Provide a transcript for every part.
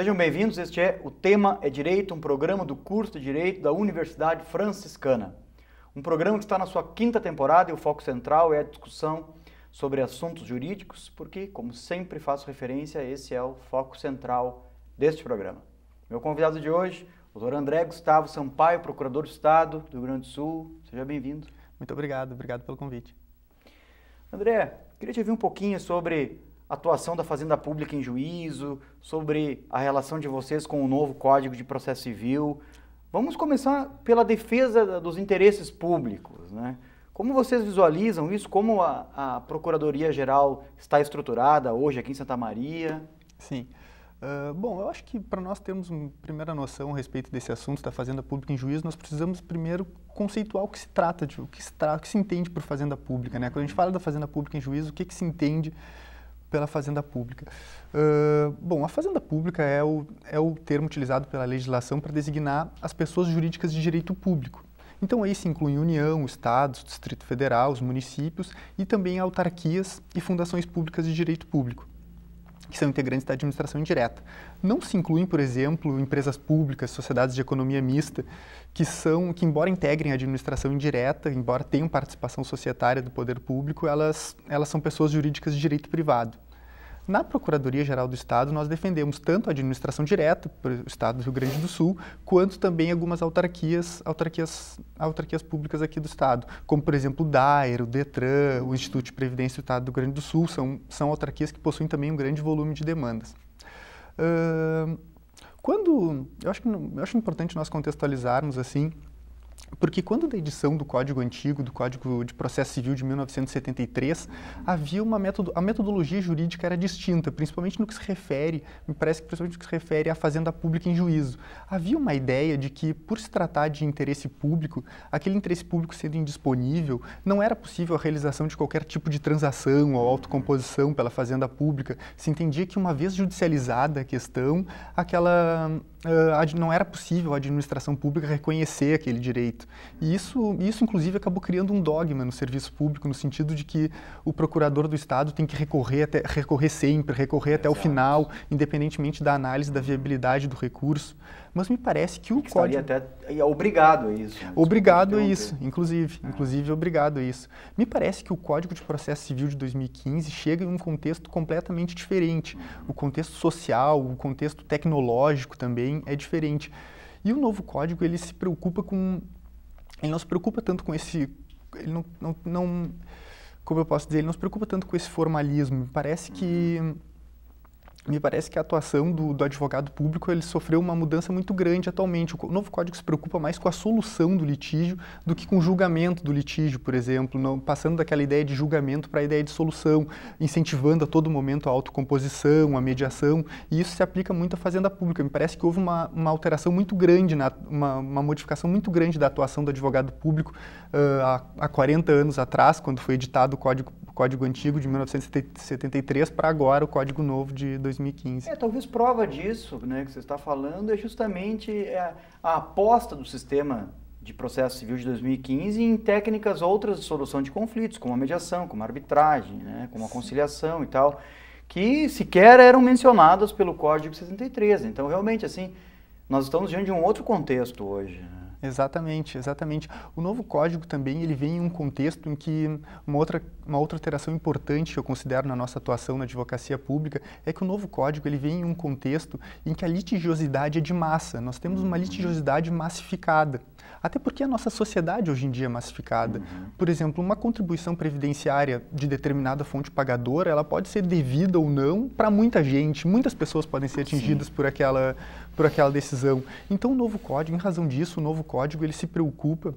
Sejam bem-vindos, este é O Tema é Direito, um programa do curso de Direito da Universidade Franciscana. Um programa que está na sua quinta temporada e o foco central é a discussão sobre assuntos jurídicos, porque, como sempre faço referência, esse é o foco central deste programa. Meu convidado de hoje, o doutor André Gustavo Sampaio, Procurador de Estado do Rio Grande do Sul. Seja bem-vindo. Muito obrigado, obrigado pelo convite. André, queria te ouvir um pouquinho sobre atuação da Fazenda Pública em juízo, sobre a relação de vocês com o novo Código de Processo Civil. Vamos começar pela defesa dos interesses públicos, né? Como vocês visualizam isso? Como a, a Procuradoria-Geral está estruturada hoje aqui em Santa Maria? Sim. Uh, bom, eu acho que para nós termos uma primeira noção a respeito desse assunto da fazenda pública em juízo, nós precisamos primeiro conceituar o que se trata, de, o, que se tra o que se entende por fazenda pública. Né? Quando a gente fala da fazenda pública em juízo, o que, que se entende pela fazenda pública. Uh, bom, a fazenda pública é o, é o termo utilizado pela legislação para designar as pessoas jurídicas de direito público. Então aí se inclui União, Estados, Distrito Federal, os municípios e também autarquias e fundações públicas de direito público que são integrantes da administração indireta. Não se incluem, por exemplo, empresas públicas, sociedades de economia mista, que são que embora integrem a administração indireta, embora tenham participação societária do poder público, elas elas são pessoas jurídicas de direito privado. Na Procuradoria-Geral do Estado, nós defendemos tanto a administração direta para o Estado do Rio Grande do Sul, quanto também algumas autarquias, autarquias, autarquias públicas aqui do Estado, como, por exemplo, o DAER, o DETRAN, o Instituto de Previdência do Estado do Rio Grande do Sul, são, são autarquias que possuem também um grande volume de demandas. Uh, quando, eu acho, que, eu acho importante nós contextualizarmos, assim, porque quando da edição do Código Antigo, do Código de Processo Civil de 1973, havia uma metodo, a metodologia jurídica era distinta, principalmente no que se refere, me parece que principalmente no que se refere à fazenda pública em juízo. Havia uma ideia de que, por se tratar de interesse público, aquele interesse público sendo indisponível, não era possível a realização de qualquer tipo de transação ou autocomposição pela fazenda pública. Se entendia que uma vez judicializada a questão, aquela não era possível a administração pública reconhecer aquele direito. E isso, isso, inclusive, acabou criando um dogma no serviço público, no sentido de que o procurador do Estado tem que recorrer, até, recorrer sempre, recorrer até o final, independentemente da análise da viabilidade do recurso mas me parece que o que código até é obrigado a isso. Né? Obrigado a isso, inclusive, ah. inclusive obrigado a isso. Me parece que o Código de Processo Civil de 2015 chega em um contexto completamente diferente. O contexto social, o contexto tecnológico também é diferente. E o novo código ele se preocupa com ele não se preocupa tanto com esse ele não, não, não como eu posso dizer, ele não se preocupa tanto com esse formalismo. Parece que uhum me parece que a atuação do, do, advogado público ele sofreu uma mudança muito grande atualmente. O novo código se preocupa mais com a solução do litígio do que com o julgamento do litígio, por exemplo, não, passando daquela ideia de julgamento para a ideia de solução, incentivando a todo momento a autocomposição, a mediação, e isso se aplica muito à fazenda pública. Me parece que houve uma, uma alteração muito grande, na, uma, uma, modificação muito grande da atuação do advogado público uh, há, há 40 anos atrás, quando foi editado o código, código antigo de 1973, para agora o código novo de 2015. É, talvez prova disso né, que você está falando é justamente a, é, a aposta do sistema de processo civil de 2015 em técnicas outras de solução de conflitos, como a mediação, como a arbitragem, né, como a conciliação e tal, que sequer eram mencionadas pelo Código 63. Então, realmente, assim, nós estamos diante de um outro contexto hoje. Né? Exatamente, exatamente. O novo código também ele vem em um contexto em que uma outra, uma outra alteração importante que eu considero na nossa atuação na advocacia pública é que o novo código ele vem em um contexto em que a litigiosidade é de massa. Nós temos uma litigiosidade massificada. Até porque a nossa sociedade hoje em dia é massificada. Uhum. Por exemplo, uma contribuição previdenciária de determinada fonte pagadora, ela pode ser devida ou não para muita gente. Muitas pessoas podem ser atingidas por aquela, por aquela decisão. Então, o novo código, em razão disso, o novo código ele se preocupa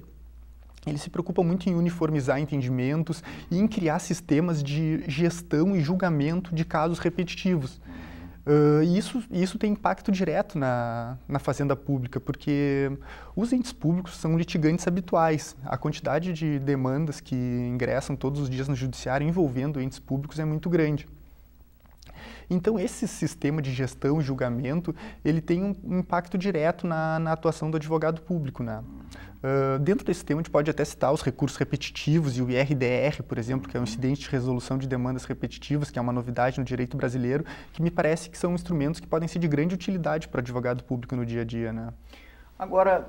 ele se preocupa muito em uniformizar entendimentos e em criar sistemas de gestão e julgamento de casos repetitivos. Uh, isso, isso tem impacto direto na, na fazenda pública, porque os entes públicos são litigantes habituais. A quantidade de demandas que ingressam todos os dias no judiciário envolvendo entes públicos é muito grande. Então, esse sistema de gestão e julgamento, ele tem um impacto direto na, na atuação do advogado público, né? Ah, dentro desse tema, a gente pode até citar os recursos repetitivos e o IRDR, por exemplo, que é um incidente de resolução de demandas repetitivas, que é uma novidade no direito brasileiro, que me parece que são instrumentos que podem ser de grande utilidade para o advogado público no dia a dia. Né? Agora,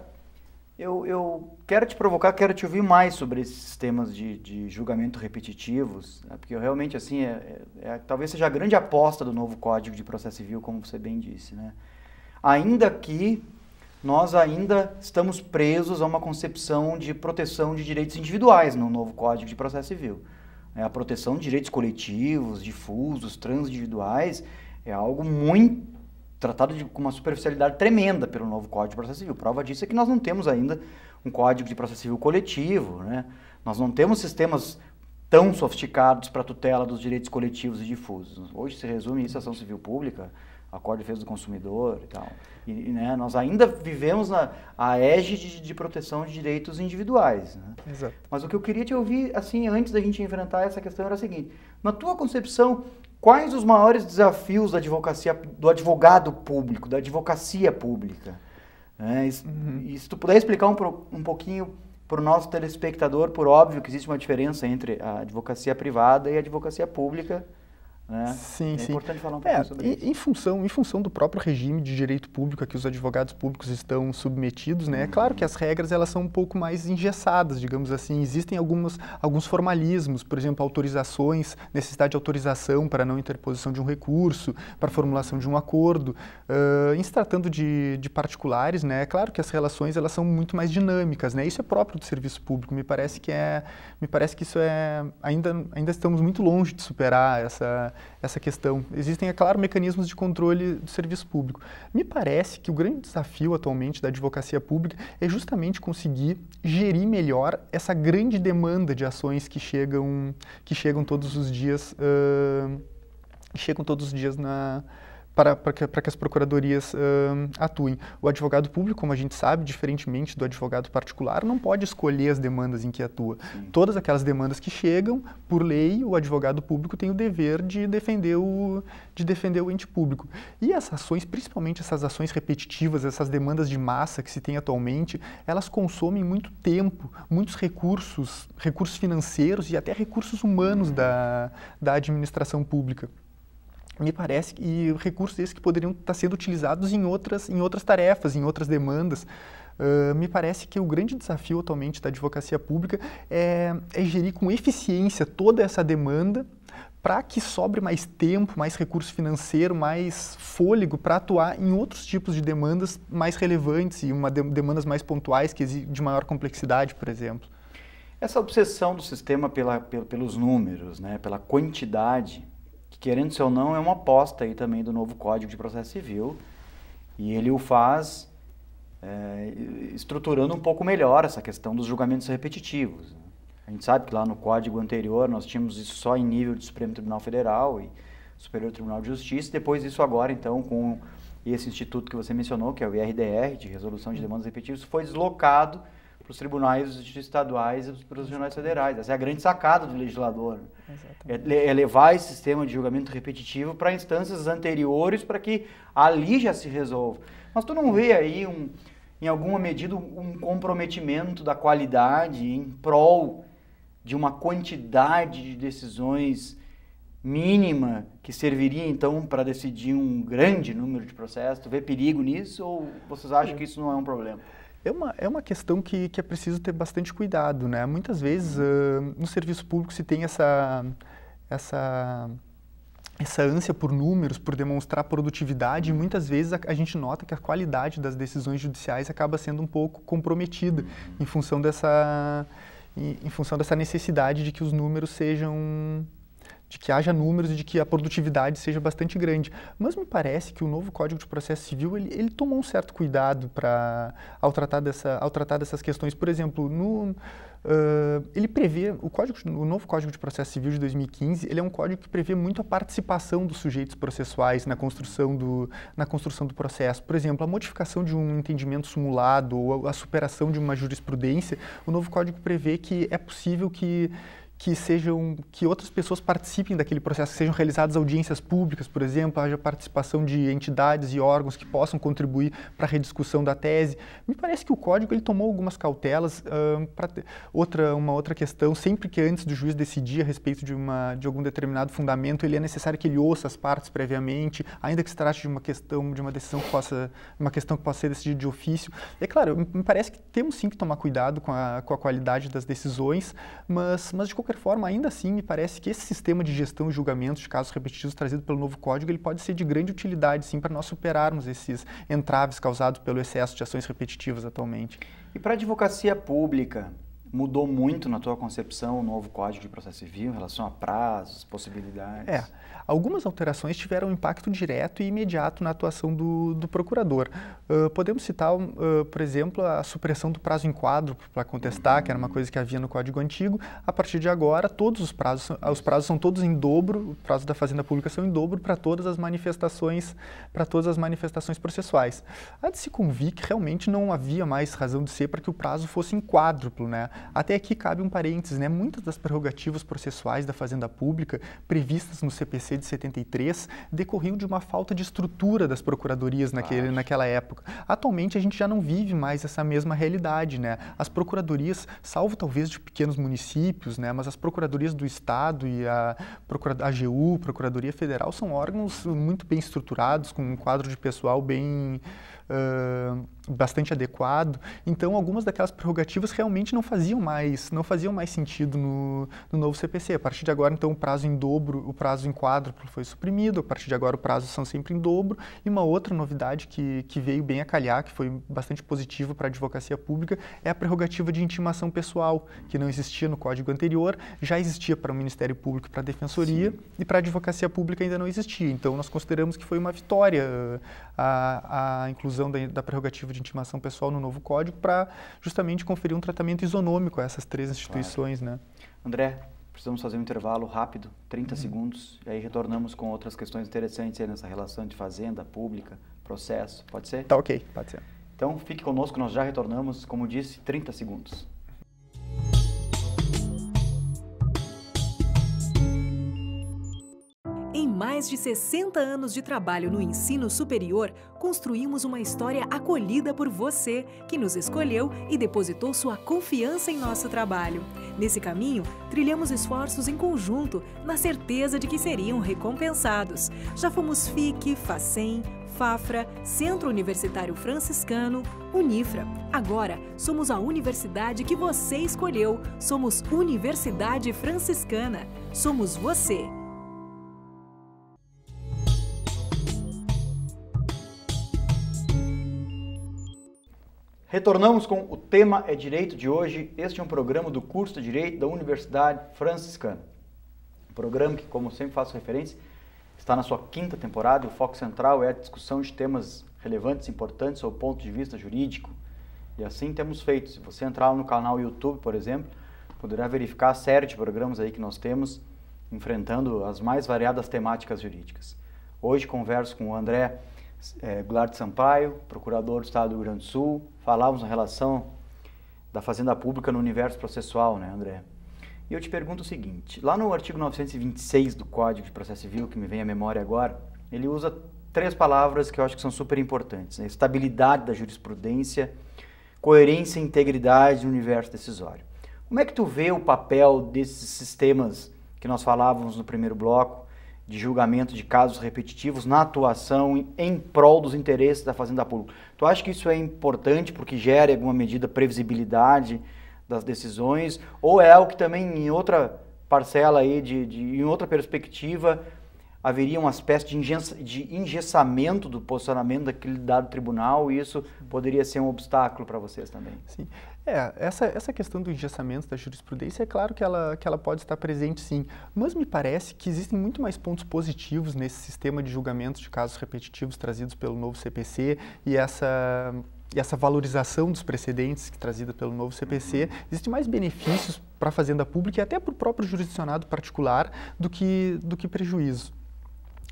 eu, eu, quero te provocar, quero te ouvir mais sobre esses temas de, de julgamento repetitivos, né? porque realmente, assim, é, é, é, talvez seja a grande aposta do novo Código de Processo Civil, como você bem disse, né? Ainda que nós ainda estamos presos a uma concepção de proteção de direitos individuais no novo Código de Processo Civil. É, a proteção de direitos coletivos, difusos, transindividuais, é algo muito tratado de, com uma superficialidade tremenda pelo novo Código de Processo Civil. Prova disso é que nós não temos ainda um Código de Processo Civil coletivo, né? nós não temos sistemas tão sofisticados para tutela dos direitos coletivos e difusos. Hoje se resume isso à ação civil pública, Acordo Defesa do Consumidor e tal. E, né, nós ainda vivemos na a égide de, de proteção de direitos individuais. Né? Exato. Mas o que eu queria te ouvir, assim, antes da gente enfrentar essa questão, era o seguinte: na tua concepção, quais os maiores desafios da advocacia, do advogado público, da advocacia pública? É, e, uhum. e, se tu puder explicar um, um pouquinho para o nosso telespectador, por óbvio que existe uma diferença entre a advocacia privada e a advocacia pública. Né? Sim, é sim. importante falar um pouco é, sobre em, isso. Em função, em função do próprio regime de direito público a que os advogados públicos estão submetidos, né? Uhum. É claro que as regras elas são um pouco mais engessadas, digamos assim. Existem algumas, alguns formalismos, por exemplo, autorizações, necessidade de autorização para não interposição de um recurso, para formulação de um acordo. Uh, em se tratando de, de particulares, né? É claro que as relações elas são muito mais dinâmicas, né? Isso é próprio do serviço público. Me parece que é, me parece que isso é ainda ainda estamos muito longe de superar essa essa questão. Existem, é claro, mecanismos de controle do serviço público. Me parece que o grande desafio atualmente da advocacia pública é justamente conseguir gerir melhor essa grande demanda de ações que chegam, que chegam todos os dias, uh, chegam todos os dias na, para, para, que, para que as procuradorias uh, atuem. O advogado público, como a gente sabe, diferentemente do advogado particular, não pode escolher as demandas em que atua. Sim. Todas aquelas demandas que chegam, por lei, o advogado público tem o dever de defender o, de defender o ente público. E as ações, principalmente essas ações repetitivas, essas demandas de massa que se tem atualmente, elas consomem muito tempo, muitos recursos, recursos financeiros e até recursos humanos hum. da, da administração pública me parece que recursos esses que poderiam estar sendo utilizados em outras, em outras tarefas, em outras demandas. Uh, me parece que o grande desafio atualmente da advocacia pública é, é gerir com eficiência toda essa demanda para que sobre mais tempo, mais recurso financeiro, mais fôlego para atuar em outros tipos de demandas mais relevantes e uma de, demandas mais pontuais que de maior complexidade, por exemplo. Essa obsessão do sistema pela, pela, pelos números, né, pela quantidade, que querendo ser ou não, é uma aposta aí também do novo Código de Processo Civil, e ele o faz é, estruturando um pouco melhor essa questão dos julgamentos repetitivos. A gente sabe que lá no código anterior nós tínhamos isso só em nível de Supremo Tribunal Federal e Superior Tribunal de Justiça, depois isso agora então com esse instituto que você mencionou, que é o IRDR, de Resolução de Demandas Repetitivas, foi deslocado para os tribunais estaduais e para os tribunais federais. Essa é a grande sacada do legislador. É, é levar esse sistema de julgamento repetitivo para instâncias anteriores para que ali já se resolva. Mas tu não vê aí, um, em alguma medida, um comprometimento da qualidade em prol de uma quantidade de decisões mínima que serviria então para decidir um grande número de processos? Tu vê perigo nisso ou vocês acham que isso não é um problema? É uma, é uma questão que, que é preciso ter bastante cuidado, né? Muitas vezes uhum. uh, no serviço público se tem essa, essa, essa ânsia por números, por demonstrar produtividade, uhum. e muitas vezes a, a, gente nota que a qualidade das decisões judiciais acaba sendo um pouco comprometida uhum. em função dessa em, em função dessa necessidade de que os números sejam de que haja números e de que a produtividade seja bastante grande. Mas me parece que o novo Código de Processo Civil ele, ele tomou um certo cuidado para ao tratar dessa ao tratar dessas questões. Por exemplo, no Uh, ele prevê o código, o novo Código de Processo Civil de 2015. Ele é um código que prevê muito a participação dos sujeitos processuais na construção do na construção do processo. Por exemplo, a modificação de um entendimento simulado ou a, a superação de uma jurisprudência. O novo código prevê que é possível que que sejam que outras pessoas participem daquele processo, que sejam realizadas audiências públicas, por exemplo, haja participação de entidades e órgãos que possam contribuir para a rediscussão da tese. Me parece que o código ele tomou algumas cautelas para outra uma outra questão, sempre que antes do juiz decidir a respeito de uma de algum determinado fundamento, ele é necessário que ele ouça as partes previamente, ainda que se trate de uma questão de uma decisão que possa uma questão que possa ser decidida de ofício. é claro, me parece que temos sim que tomar cuidado com a, com a qualidade das decisões, mas mas de qualquer qualquer forma, ainda assim, me parece que esse sistema de gestão e julgamento de casos repetitivos trazido pelo novo código, ele pode ser de grande utilidade, sim, para nós superarmos esses entraves causados pelo excesso de ações repetitivas atualmente. E para a advocacia pública, mudou muito na tua concepção o novo Código de Processo Civil em relação a prazos, possibilidades? É, Algumas alterações tiveram impacto direto e imediato na atuação do, do procurador. Uh, podemos citar, uh, por exemplo, a supressão do prazo em quadro para contestar, que era uma coisa que havia no Código Antigo. A partir de agora, todos os prazos, ah, os prazos são todos em dobro, o prazo da Fazenda Pública são em dobro para todas as manifestações, para todas as manifestações processuais. Há de se convir que realmente não havia mais razão de ser para que o prazo fosse em quádruplo, né? Até aqui cabe um parênteses, né? Muitas das prerrogativas processuais da Fazenda Pública previstas no CPC de 73 decorriam de uma falta de estrutura das procuradorias naquele, naquela época. Atualmente a gente já não vive mais essa mesma realidade, né? As procuradorias, salvo talvez de pequenos municípios, né, mas as procuradorias do Estado e a, a AGU, Procuradoria Federal, são órgãos muito bem estruturados, com um quadro de pessoal bem... Uh, bastante adequado. Então, algumas daquelas prerrogativas realmente não faziam mais, não faziam mais sentido no, no novo CPC. A partir de agora, então, o prazo em dobro, o prazo em quadro foi suprimido, a partir de agora o prazo são sempre em dobro. E uma outra novidade que, que veio bem a calhar, que foi bastante positivo para a advocacia pública, é a prerrogativa de intimação pessoal, que não existia no código anterior, já existia para o Ministério Público, para a Defensoria Sim. e para a advocacia pública ainda não existia. Então nós consideramos que foi uma vitória a, a inclusão da, da prerrogativa de intimação pessoal no novo código para justamente conferir um tratamento isonômico a essas três instituições, claro. né? André, precisamos fazer um intervalo rápido, 30 uhum. segundos, e aí retornamos com outras questões interessantes aí nessa relação de fazenda pública, processo. Pode ser? Tá ok, pode ser. Então fique conosco, nós já retornamos, como disse, 30 segundos. Em mais de 60 anos de trabalho no ensino superior, construímos uma história acolhida por você, que nos escolheu e depositou sua confiança em nosso trabalho. Nesse caminho, trilhamos esforços em conjunto, na certeza de que seriam recompensados. Já fomos FIC, FACEM, Fafra, Centro Universitário Franciscano, Unifra. Agora, somos a universidade que você escolheu. Somos Universidade Franciscana. Somos você. Retornamos com o tema é Direito de hoje. Este é um programa do curso de Direito da Universidade Franciscana. Um programa que, como sempre faço referência, está na sua quinta temporada e o foco central é a discussão de temas relevantes, importantes, ao ponto de vista jurídico. E assim temos feito. Se você entrar no canal YouTube, por exemplo, poderá verificar a série de programas aí que nós temos enfrentando as mais variadas temáticas jurídicas. Hoje converso com o André é, Goulart Sampaio, procurador do Estado do Rio Grande do Sul, falávamos na relação da fazenda pública no universo processual, né, André? E eu te pergunto o seguinte, lá no artigo 926 do Código de Processo Civil, que me vem à memória agora, ele usa três palavras que eu acho que são super importantes, né? estabilidade da jurisprudência, coerência e integridade no universo decisório. Como é que tu vê o papel desses sistemas que nós falávamos no primeiro bloco de julgamento de casos repetitivos na atuação em, prol dos interesses da Fazenda Pública. Tu acha que isso é importante porque gera em alguma medida previsibilidade das decisões ou é algo que também em outra parcela aí de, de em outra perspectiva haveria uma espécie de engessamento do posicionamento daquele dado tribunal e isso poderia ser um obstáculo para vocês também. Sim. É, essa, essa questão do engessamento da jurisprudência, é claro que ela, que ela pode estar presente sim, mas me parece que existem muito mais pontos positivos nesse sistema de julgamentos de casos repetitivos trazidos pelo novo CPC e essa e essa valorização dos precedentes que, trazida pelo novo CPC, uhum. existem mais benefícios para a fazenda pública e até para o próprio jurisdicionado particular do que, do que prejuízo.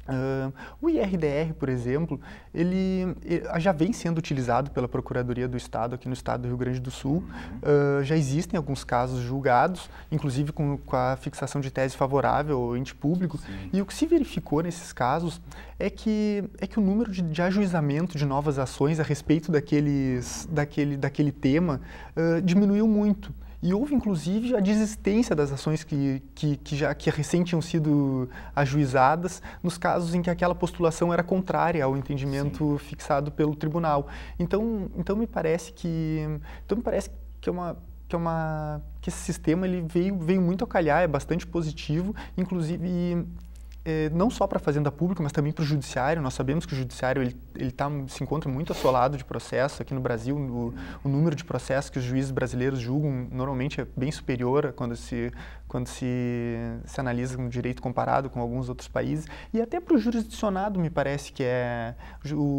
Uh, o IRDR, por exemplo, ele, ele eh, já vem sendo utilizado pela Procuradoria do Estado aqui no estado do Rio Grande do Sul. Uhum. Uh, já existem alguns casos julgados, inclusive com, com, a fixação de tese favorável ao ente público. Sim. E o que se verificou nesses casos é que, é que o número de, de ajuizamento de novas ações a respeito daqueles, daquele, daquele tema uh, diminuiu muito. E houve, inclusive, a desistência das ações que, que, que já que recém tinham sido ajuizadas nos casos em que aquela postulação era contrária ao entendimento Sim. fixado pelo tribunal. Então, então me parece que então me parece que é uma que é uma que esse sistema ele veio veio muito a calhar, é bastante positivo, inclusive e, é, não só para a Fazenda Pública, mas também para o Judiciário. Nós sabemos que o Judiciário ele, ele tá, se encontra muito assolado de processo. Aqui no Brasil, o, o, número de processos que os juízes brasileiros julgam normalmente é bem superior quando se, quando se, se analisa um direito comparado com alguns outros países. E até para o jurisdicionado, me parece que é.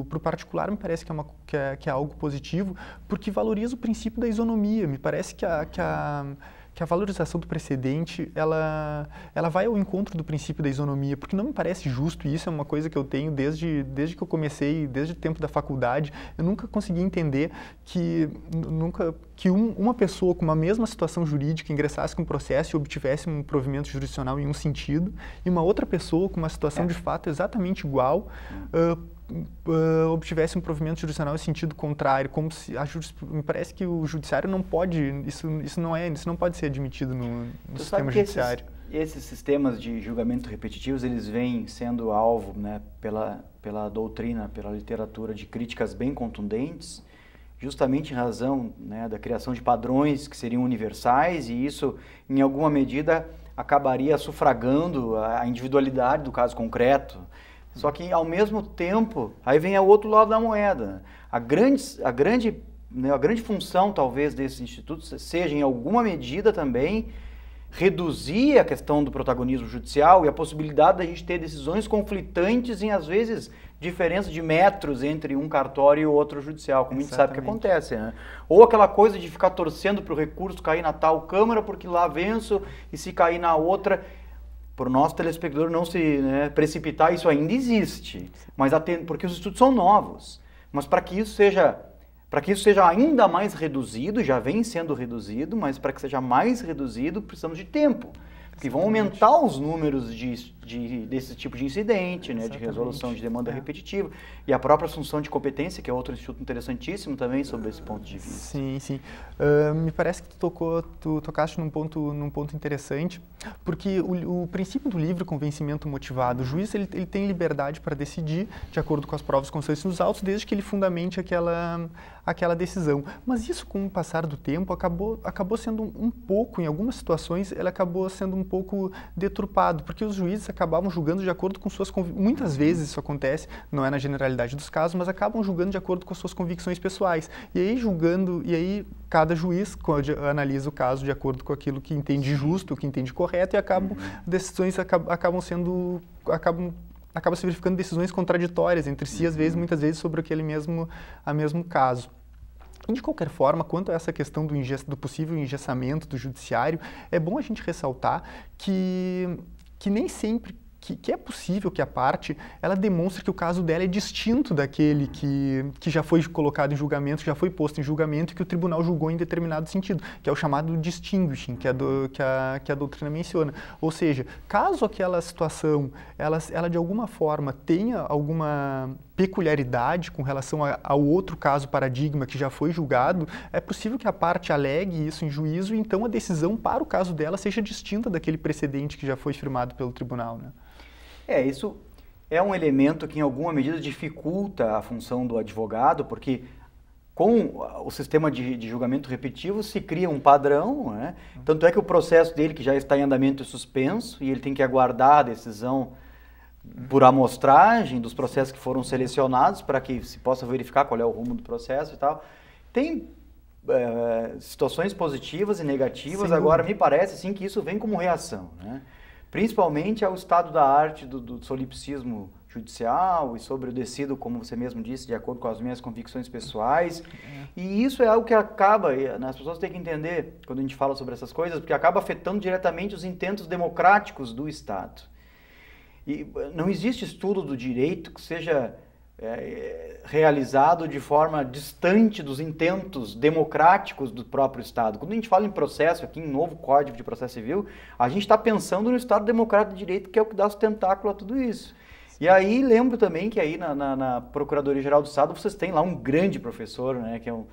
Para o particular, me parece que é, uma, que, é, que é algo positivo, porque valoriza o princípio da isonomia. Me parece que a. Que a que a valorização do precedente ela, ela vai ao encontro do princípio da isonomia, porque não me parece justo, e isso é uma coisa que eu tenho desde, desde que eu comecei, desde o tempo da faculdade, eu nunca consegui entender que, nunca, que um, uma pessoa com uma mesma situação jurídica ingressasse com um processo e obtivesse um provimento jurisdicional em um sentido, e uma outra pessoa com uma situação é. de fato exatamente igual. Uh, uh, obtivesse um provimento judicial em sentido contrário, como se a me parece que o judiciário não pode, isso, isso não é, isso não pode ser admitido no, no sistema judiciário. Esses, esses, sistemas de julgamento repetitivos, eles vêm sendo alvo, né, pela pela doutrina, pela literatura de críticas bem contundentes, justamente em razão né, da criação de padrões que seriam universais e isso, em alguma medida, acabaria sufragando a individualidade do caso concreto. Só que ao mesmo tempo, aí vem o outro lado da moeda. A grande, a grande, né, a grande função talvez desses institutos seja em alguma medida também reduzir a questão do protagonismo judicial e a possibilidade da gente ter decisões conflitantes em às vezes diferença de metros entre um cartório e outro judicial, como Exatamente. a gente sabe que acontece, né? Ou aquela coisa de ficar torcendo para o recurso cair na tal câmara porque lá venço e se cair na outra para o nosso telespectador não se né, precipitar, isso ainda existe, mas porque os estudos são novos. Mas para que isso seja para que isso seja ainda mais reduzido, já vem sendo reduzido, mas para que seja mais reduzido, precisamos de tempo que vão aumentar os números de, de, desse tipo de incidente, né, de resolução de demanda é. repetitiva. E a própria assunção de competência, que é outro instituto interessantíssimo também sobre esse ponto de vista. Sim, sim. Uh, me parece que tu, tocou, tu tocaste num ponto, num ponto interessante, porque o, o princípio do livre convencimento motivado, o juiz ele, ele tem liberdade para decidir, de acordo com as provas constantes nos autos, desde que ele fundamente aquela, aquela decisão. Mas isso, com o passar do tempo, acabou, acabou sendo um, pouco, em algumas situações, ele acabou sendo um pouco deturpado, porque os juízes acabavam julgando de acordo com suas muitas vezes isso acontece, não é na generalidade dos casos, mas acabam julgando de acordo com suas convicções pessoais. E aí julgando, e aí cada juiz analisa o caso de acordo com aquilo que entende justo, que entende correto e acabam uhum. decisões acabam, acabam sendo acabam acaba se verificando decisões contraditórias entre si, às vezes, uhum. muitas vezes, sobre aquele mesmo, a mesmo caso. de qualquer forma, quanto a essa questão do, do possível engessamento do judiciário, é bom a gente ressaltar que, que nem sempre que, que, é possível que a parte ela demonstre que o caso dela é distinto daquele que, que já foi colocado em julgamento, já foi posto em julgamento e que o tribunal julgou em determinado sentido, que é o chamado distinguishing, que a, do, que a, que a doutrina menciona. Ou seja, caso aquela situação ela, ela de alguma forma tenha alguma peculiaridade com relação a, ao outro caso paradigma que já foi julgado, é possível que a parte alegue isso em juízo e então a decisão para o caso dela seja distinta daquele precedente que já foi firmado pelo tribunal. Né? É, isso é um elemento que, em alguma medida, dificulta a função do advogado, porque com o sistema de, de julgamento repetitivo se cria um padrão, né? tanto é que o processo dele, que já está em andamento e suspenso, e ele tem que aguardar a decisão por amostragem dos processos que foram selecionados para que se possa verificar qual é o rumo do processo e tal. Tem é, situações positivas e negativas, agora me parece assim, que isso vem como reação. Né? principalmente ao estado da arte do, do solipsismo judicial e sobre o decido, como você mesmo disse, de acordo com as minhas convicções pessoais. É. E isso é algo que acaba, né, as pessoas têm que entender quando a gente fala sobre essas coisas, porque acaba afetando diretamente os intentos democráticos do Estado. E eh, não existe estudo do direito que seja é, é, realizado de forma distante dos intentos democráticos do próprio Estado. Quando a gente fala em processo, aqui em novo Código de Processo Civil, a gente está pensando no Estado Democrático de Direito, que é o que dá sustentáculo a tudo isso. E aí lembro também que aí na, na, na Procuradoria-Geral do Estado vocês têm lá um grande professor, né, que é um,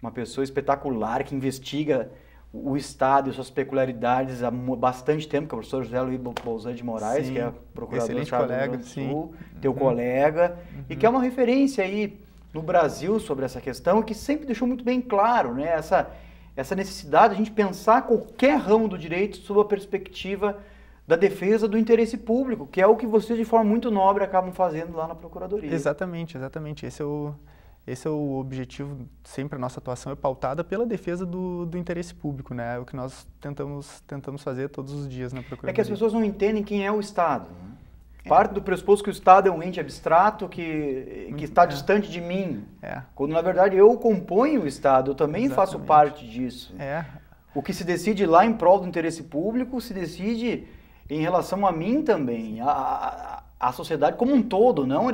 uma pessoa espetacular que investiga o Estado e suas peculiaridades há bastante tempo, que é o professor José Luiz Bolzan de Moraes, sim, que é procurador do do Sul, sim. teu uhum. colega, uhum. e que é uma uhum. referência aí no Brasil sobre essa questão, que sempre deixou muito bem claro né, essa, essa necessidade de a gente pensar qualquer ramo do direito sob a perspectiva da defesa do interesse público, que é o que vocês, de forma muito nobre, acabam fazendo lá na Procuradoria. Exatamente, exatamente. Esse é o, esse é o objetivo, sempre a nossa atuação é pautada pela defesa do, do interesse público, né? É o que nós tentamos, tentamos fazer todos os dias na Procuradoria. É que as pessoas não entendem quem é o Estado. Né? Parte do pressuposto que o Estado é um ente abstrato que, que está é. distante de mim. É. Quando, na verdade, eu componho o Estado, eu também Exatamente. faço parte disso. É. O que se decide lá em prol do interesse público se decide em relação a mim também, a, a, a sociedade como um todo, não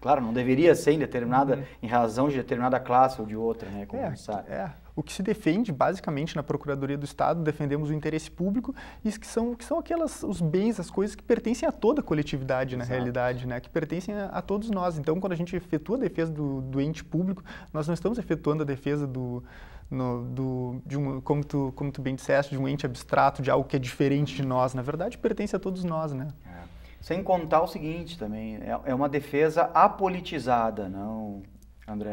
claro, não deveria ser em determinada, uhum. em razão de determinada classe ou de outra, né? Como é, é. O que se defende, basicamente, na Procuradoria do Estado, defendemos o interesse público e que são, que são aquelas, os bens, as coisas que pertencem a toda a coletividade, Exato. na realidade, né? Que pertencem a, a, todos nós. Então, quando a gente efetua a defesa do, do ente público, nós não estamos efetuando a defesa do, no, do, de um, como, tu, como tu bem disseste, de um ente abstrato, de algo que é diferente de nós. Na verdade, pertence a todos nós, né? Sem contar o seguinte também, é, é uma defesa apolitizada, não, André?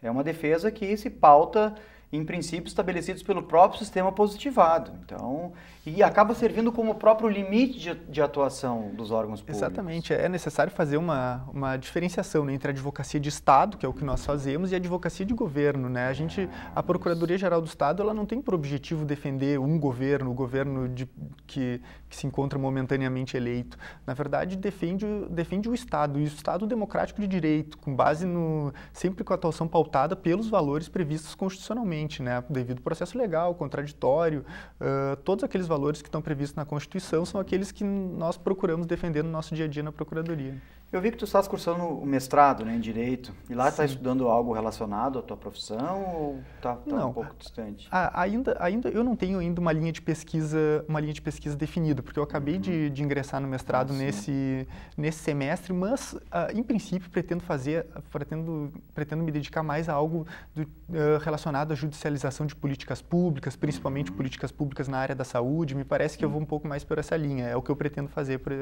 É. é uma defesa que se pauta em princípios estabelecidos pelo próprio sistema positivado. Então, e acaba servindo como o próprio limite de, de, atuação dos órgãos públicos. Exatamente. É necessário fazer uma, uma diferenciação né, entre a advocacia de Estado, que é o que nós fazemos, e a advocacia de governo. Né? A gente, a Procuradoria-Geral do Estado, ela não tem por objetivo defender um governo, o governo de, que, que se encontra momentaneamente eleito. Na verdade, defende, defende o Estado, e o Estado democrático de direito, com base no, sempre com a atuação pautada pelos valores previstos constitucionalmente né? devido ao processo legal, contraditório, uh, todos aqueles valores que estão previstos na Constituição são aqueles que nós procuramos defender no nosso dia a dia na Procuradoria. Eu vi que tu estás cursando o mestrado né, em Direito, e lá está estudando algo relacionado à tua profissão ou está tá um pouco distante? A, ainda, ainda eu não tenho ainda uma linha de pesquisa, uma linha de pesquisa definida, porque eu acabei uhum. de, de, ingressar no mestrado ah, nesse, nesse semestre, mas uh, em princípio pretendo fazer, pretendo, pretendo me dedicar mais a algo do, uh, relacionado à judicialização de políticas públicas, principalmente uhum. políticas públicas na área da saúde. Me parece Sim. que eu vou um pouco mais por essa linha, é o que eu pretendo fazer. Por,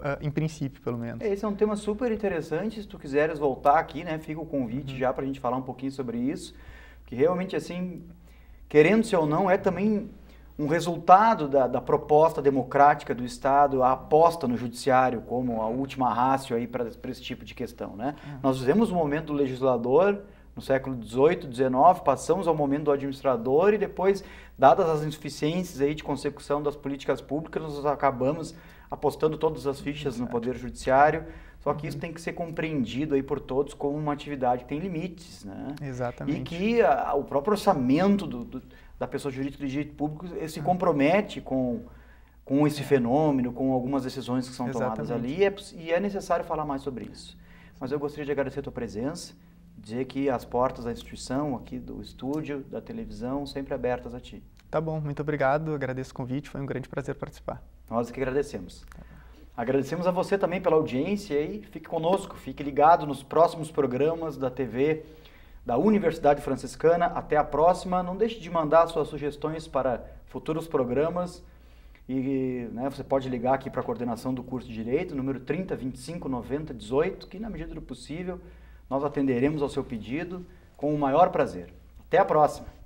ah, em princípio, pelo menos. É, esse é um tema super interessante. Se tu quiseres voltar aqui, né, fica o convite uhum. já para a gente falar um pouquinho sobre isso, que realmente assim, querendo se ou não, é também um resultado da, da, proposta democrática do Estado, a aposta no judiciário como a última rácio aí para esse tipo de questão, né? Uhum. Nós vivemos o momento do legislador no século XVIII, XIX, passamos ao momento do administrador e depois, dadas as insuficiências aí de consecução das políticas públicas, nós acabamos apostando todas as fichas no Poder Judiciário. Só que isso tem que ser compreendido aí por todos como uma atividade que tem limites, né? Exatamente. E que a, ah, o próprio orçamento do, do, da pessoa jurídica do direito público se uhum. compromete com, com esse é. fenômeno, com algumas decisões que são tomadas ali, e é, e é necessário falar mais sobre isso. Mas eu gostaria de agradecer a tua presença, dizer que as portas da instituição, aqui do estúdio, da televisão, sempre abertas a ti. Tá bom, muito obrigado, agradeço o convite, foi um grande prazer participar. Nós que agradecemos. Agradecemos a você também pela audiência e fique conosco, fique ligado nos próximos programas da TV da Universidade Franciscana. Até a próxima. Não deixe de mandar suas sugestões para futuros programas e né, você pode ligar aqui para a coordenação do curso de Direito, número 30 25 90 18, que na medida do possível nós atenderemos ao seu pedido com o maior prazer. Até a próxima!